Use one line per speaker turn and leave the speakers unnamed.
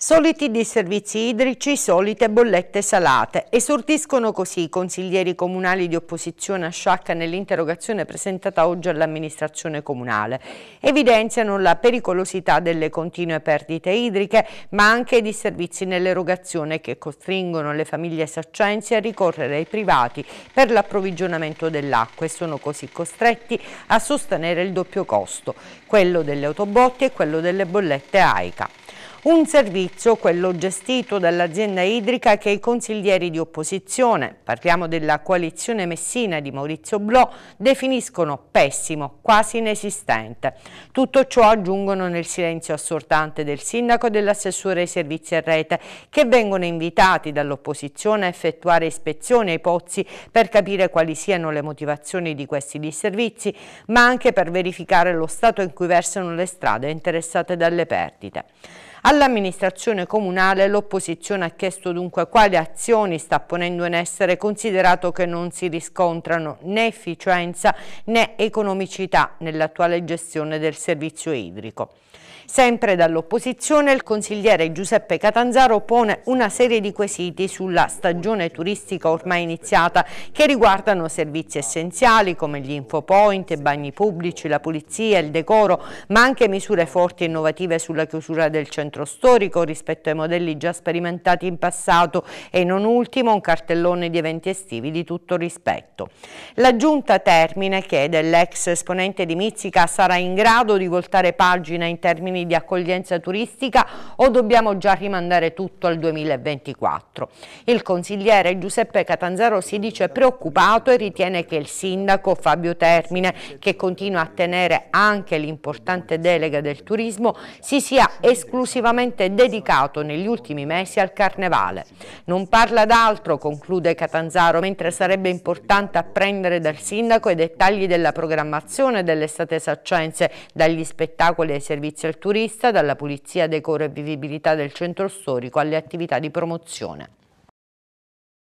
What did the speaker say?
Soliti disservizi idrici, solite bollette salate. Esortiscono così i consiglieri comunali di opposizione a Sciacca nell'interrogazione presentata oggi all'amministrazione comunale. Evidenziano la pericolosità delle continue perdite idriche, ma anche i disservizi nell'erogazione che costringono le famiglie saccensi a ricorrere ai privati per l'approvvigionamento dell'acqua e sono così costretti a sostenere il doppio costo, quello delle autobotti e quello delle bollette AICA. Un servizio, quello gestito dall'azienda idrica, che i consiglieri di opposizione, parliamo della coalizione Messina di Maurizio Blò, definiscono pessimo, quasi inesistente. Tutto ciò aggiungono nel silenzio assortante del sindaco e dell'assessore ai servizi a rete, che vengono invitati dall'opposizione a effettuare ispezioni ai pozzi per capire quali siano le motivazioni di questi disservizi, ma anche per verificare lo stato in cui versano le strade interessate dalle perdite. All'amministrazione comunale l'opposizione ha chiesto dunque quali azioni sta ponendo in essere considerato che non si riscontrano né efficienza né economicità nell'attuale gestione del servizio idrico. Sempre dall'opposizione il consigliere Giuseppe Catanzaro pone una serie di quesiti sulla stagione turistica ormai iniziata che riguardano servizi essenziali come gli infopoint, i bagni pubblici, la pulizia, il decoro, ma anche misure forti e innovative sulla chiusura del centro storico rispetto ai modelli già sperimentati in passato e non ultimo un cartellone di eventi estivi di tutto rispetto. La giunta termine chiede l'ex esponente di Mizzica sarà in grado di voltare pagina in termini condizioni di accoglienza turistica o dobbiamo già rimandare tutto al 2024? Il consigliere Giuseppe Catanzaro si dice preoccupato e ritiene che il sindaco Fabio Termine, che continua a tenere anche l'importante delega del turismo, si sia esclusivamente dedicato negli ultimi mesi al carnevale. Non parla d'altro, conclude Catanzaro, mentre sarebbe importante apprendere dal sindaco i dettagli della programmazione dell'estate saccense, dagli spettacoli ai servizi al turismo turista, dalla pulizia, decoro e vivibilità del centro storico alle attività di promozione.